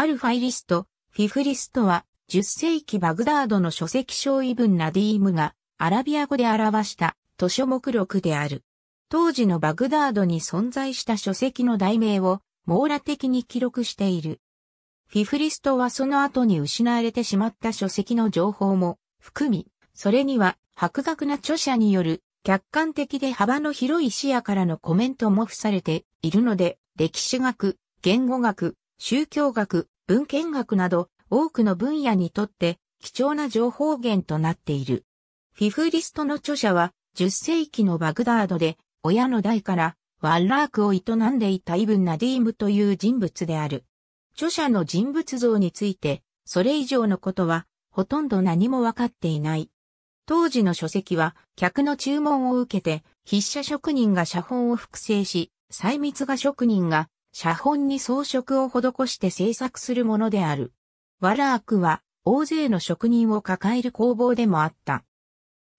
アルファイリスト、フィフリストは、10世紀バグダードの書籍小イブン・ナディームが、アラビア語で表した図書目録である。当時のバグダードに存在した書籍の題名を網羅的に記録している。フィフリストはその後に失われてしまった書籍の情報も含み、それには博学な著者による客観的で幅の広い視野からのコメントも付されているので、歴史学、言語学、宗教学、文献学など多くの分野にとって貴重な情報源となっている。フィフリストの著者は10世紀のバグダードで親の代からワンラークを営んでいたイブン・ナディームという人物である。著者の人物像について、それ以上のことはほとんど何もわかっていない。当時の書籍は客の注文を受けて筆者職人が写本を複製し、細密画職人が写本に装飾を施して制作するものである。ワラークは大勢の職人を抱える工房でもあった。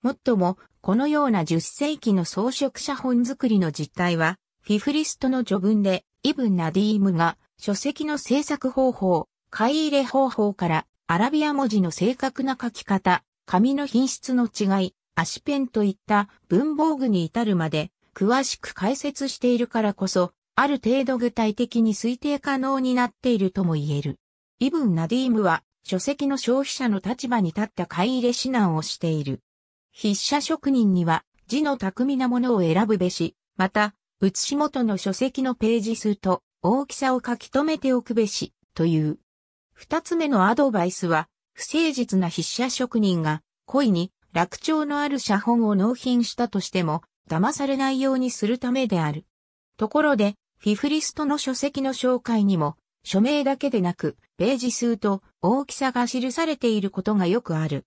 もっとも、このような10世紀の装飾写本作りの実態は、フィフリストの序文で、イブ・ナディームが書籍の制作方法、買い入れ方法からアラビア文字の正確な書き方、紙の品質の違い、足ペンといった文房具に至るまで詳しく解説しているからこそある程度具体的に推定可能になっているとも言える。イブン・ナディームは、書籍の消費者の立場に立った買い入れ指南をしている。筆者職人には、字の巧みなものを選ぶべし、また、写し元の書籍のページ数と大きさを書き留めておくべし、という。二つ目のアドバイスは、不誠実な筆者職人が、故意に楽調のある写本を納品したとしても、騙されないようにするためである。ところで、フィフリストの書籍の紹介にも、署名だけでなく、ページ数と大きさが記されていることがよくある。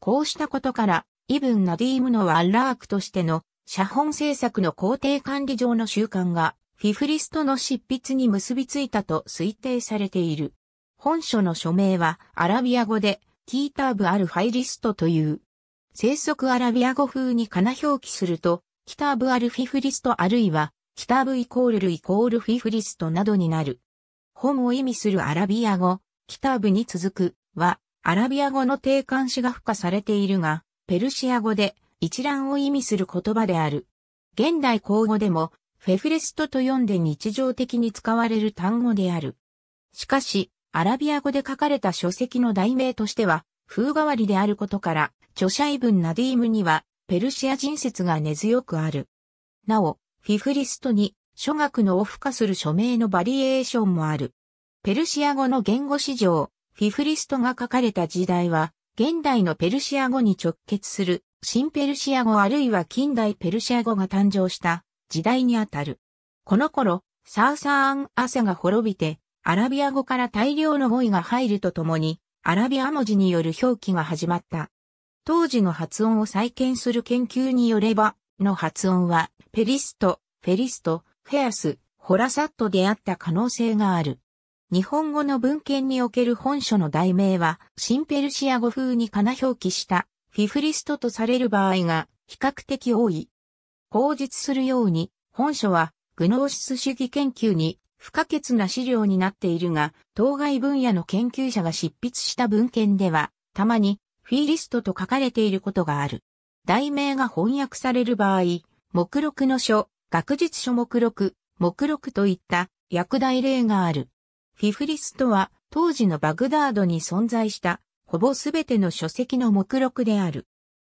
こうしたことから、イブン・ナディームのワンラークとしての写本制作の工程管理上の習慣が、フィフリストの執筆に結びついたと推定されている。本書の署名はアラビア語で、キーターブ・アル・ファイリストという。生息アラビア語風にかな表記すると、キターブ・アル・フィフリストあるいは、キタブイコールルイコールフィフリストなどになる。本を意味するアラビア語、キタブに続くは、アラビア語の定冠詞が付加されているが、ペルシア語で一覧を意味する言葉である。現代口語でも、フェフレストと読んで日常的に使われる単語である。しかし、アラビア語で書かれた書籍の題名としては、風変わりであることから、著者イブン・ナディームには、ペルシア人説が根強くある。なお、フィフリストに諸学のオフ化する署名のバリエーションもある。ペルシア語の言語史上、フィフリストが書かれた時代は、現代のペルシア語に直結する新ペルシア語あるいは近代ペルシア語が誕生した時代にあたる。この頃、サーサーン・アセが滅びて、アラビア語から大量の語彙が入るとともに、アラビア文字による表記が始まった。当時の発音を再建する研究によれば、の発音は、ペリスト、フェリスト、フェアス、ホラサットであった可能性がある。日本語の文献における本書の題名は、シンペルシア語風にかな表記した、フィフリストとされる場合が比較的多い。口述するように、本書は、グノーシス主義研究に不可欠な資料になっているが、当該分野の研究者が執筆した文献では、たまに、フィーリストと書かれていることがある。題名が翻訳される場合、目録の書、学術書目録、目録といった役大例がある。フィフリスとは当時のバグダードに存在したほぼすべての書籍の目録である。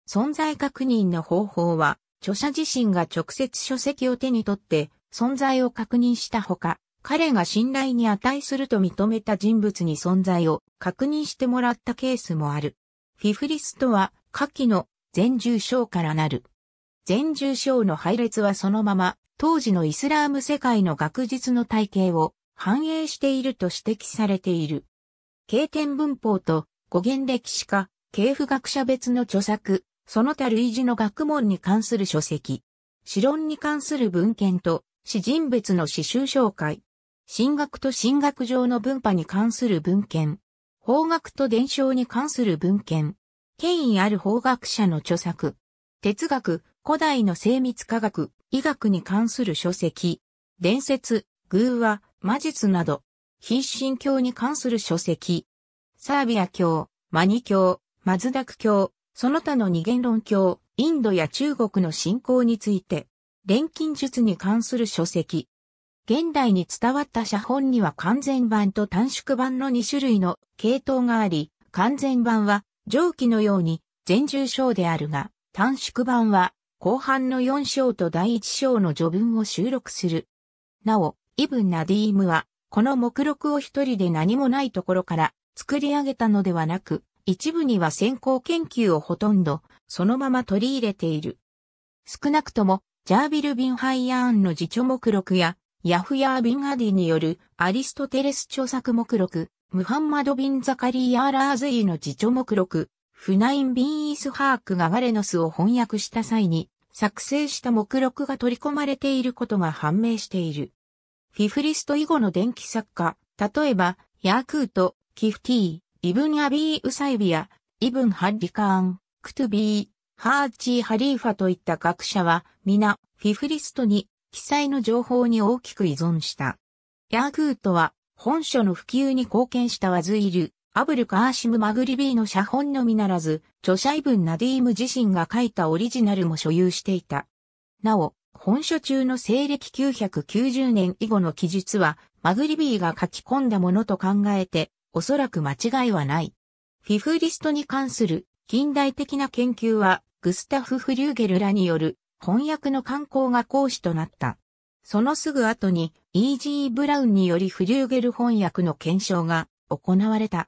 存在確認の方法は著者自身が直接書籍を手に取って存在を確認したほか、彼が信頼に値すると認めた人物に存在を確認してもらったケースもある。フィフリスとは下記の全住章からなる。全重章の配列はそのまま、当時のイスラーム世界の学術の体系を反映していると指摘されている。経典文法と語源歴史家、系譜学者別の著作、その他類似の学問に関する書籍、史論に関する文献と、詩人別の詩集紹介、進学と進学上の文化に関する文献、法学と伝承に関する文献、権威ある法学者の著作、哲学、古代の精密科学、医学に関する書籍、伝説、偶話、魔術など、必神教に関する書籍、サービア教、マニ教、マズダク教、その他の二元論教、インドや中国の信仰について、錬金術に関する書籍。現代に伝わった写本には完全版と短縮版の2種類の系統があり、完全版は上記のように全重章であるが、短縮版は後半の4章と第1章の序文を収録する。なお、イブン・ナディームは、この目録を一人で何もないところから作り上げたのではなく、一部には先行研究をほとんどそのまま取り入れている。少なくとも、ジャービル・ビン・ハイヤーンの自著目録や、ヤフヤー・ビン・アディによるアリストテレス著作目録、ムハンマド・ビン・ザカリー・アーラーズイの自著目録、フナイン・ビン・イースハークがワレノスを翻訳した際に、作成した目録が取り込まれていることが判明している。フィフリスト以後の電気作家、例えば、ヤークート、キフティー、イブン・アビー・ウサイビア、イブン・ハッリカーン、クトゥビー、ハーチー・ハリーファといった学者は、皆、フィフリストに、記載の情報に大きく依存した。ヤークートは、本書の普及に貢献したワズイル、アブル・カーシム・マグリビーの写本のみならず、著者イブン・ナディーム自身が書いたオリジナルも所有していた。なお、本書中の西暦990年以後の記述は、マグリビーが書き込んだものと考えて、おそらく間違いはない。フィフリストに関する近代的な研究は、グスタフ・フリューゲルらによる翻訳の刊行が講師となった。そのすぐ後に、イージー・ブラウンによりフリューゲル翻訳の検証が行われた。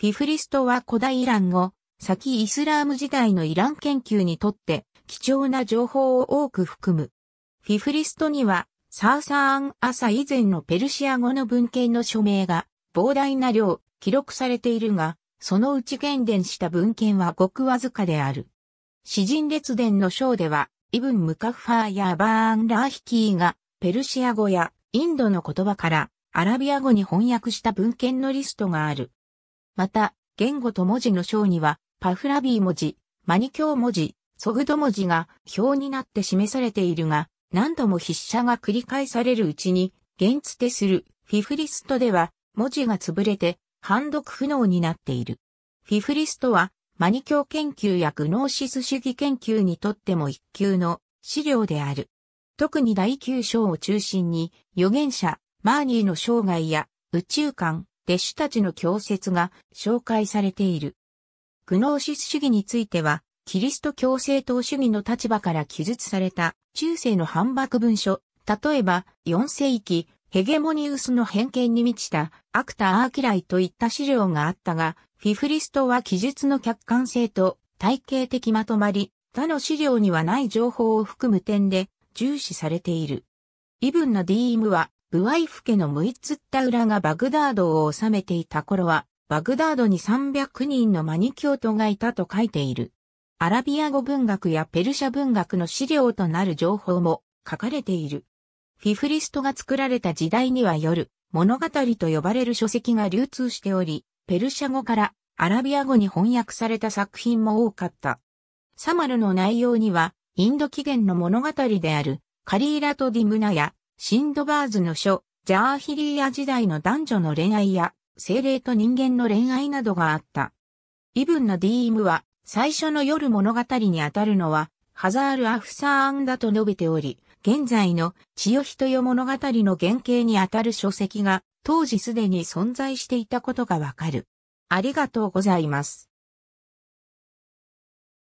フィフリストは古代イラン語、先イスラーム時代のイラン研究にとって貴重な情報を多く含む。フィフリストにはサーサーン朝以前のペルシア語の文献の署名が膨大な量記録されているが、そのうち減伝した文献はごくわずかである。詩人列伝の章では、イブン・ムカフファーやバーン・ラーヒキーがペルシア語やインドの言葉からアラビア語に翻訳した文献のリストがある。また、言語と文字の章には、パフラビー文字、マニキョウ文字、ソグド文字が表になって示されているが、何度も筆者が繰り返されるうちに、現つてするフィフリストでは、文字が潰れて、判読不能になっている。フィフリストは、マニキョウ研究やグノーシス主義研究にとっても一級の資料である。特に第9章を中心に、預言者、マーニーの生涯や宇宙観、弟子たちの教説が紹介されている。グノーシス主義については、キリスト教正党主義の立場から記述された中世の反駁文書、例えば4世紀、ヘゲモニウスの偏見に満ちたアクターアーキライといった資料があったが、フィフリストは記述の客観性と体系的まとまり、他の資料にはない情報を含む点で重視されている。イブンナディームはブワイフ家のムイッツッタウラがバグダードを治めていた頃は、バグダードに300人のマニキュートがいたと書いている。アラビア語文学やペルシャ文学の資料となる情報も書かれている。フィフリストが作られた時代には夜、物語と呼ばれる書籍が流通しており、ペルシャ語からアラビア語に翻訳された作品も多かった。サマルの内容には、インド起源の物語であるカリーラとディムナやシンドバーズの書、ジャーヒリーア時代の男女の恋愛や、精霊と人間の恋愛などがあった。イブンのディームは、最初の夜物語にあたるのは、ハザール・アフサーンだと述べており、現在の千代人よ物語の原型にあたる書籍が、当時すでに存在していたことがわかる。ありがとうございます。